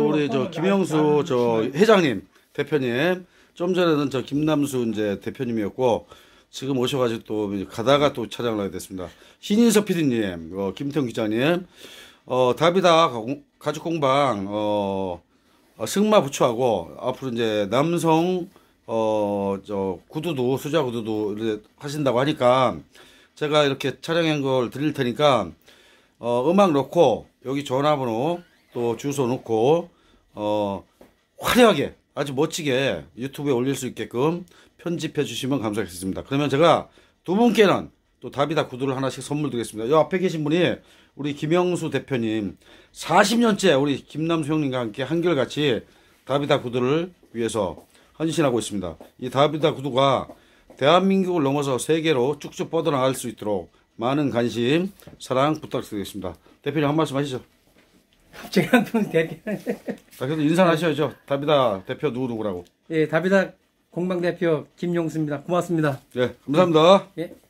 저도 우리 저 김영수 저 회장님 대표님 좀 전에는 저 김남수 이제 대표님이었고 지금 오셔가지고 또 가다가 또 차장을 하게 됐습니다. 신인석 PD님, 어, 김태훈 기자님, 어, 답이다 가죽 공방 어, 어, 승마 부추하고 앞으로 이제 남성 어, 저 구두도 수자 구두도 하신다고 하니까 제가 이렇게 촬영한 걸 드릴 테니까 어, 음악 넣고 여기 전화번호 또 주소 놓고 어 화려하게 아주 멋지게 유튜브에 올릴 수 있게끔 편집해 주시면 감사하겠습니다. 그러면 제가 두 분께는 또 답이다 구두를 하나씩 선물 드리겠습니다. 이 앞에 계신 분이 우리 김영수 대표님 40년째 우리 김남수 형님과 함께 한결같이 답이다 구두를 위해서 헌신하고 있습니다. 이 답이다 구두가 대한민국을 넘어서 세계로 쭉쭉 뻗어나갈 수 있도록 많은 관심, 사랑 부탁드리겠습니다. 대표님 한 말씀 하시죠. 갑자기 한통이 대표. 자, 아, 그래도 인사 하셔야죠. 다비다 대표 누구누구라고. 예, 다비다 공방 대표 김용수입니다. 고맙습니다. 예, 감사합니다. 예.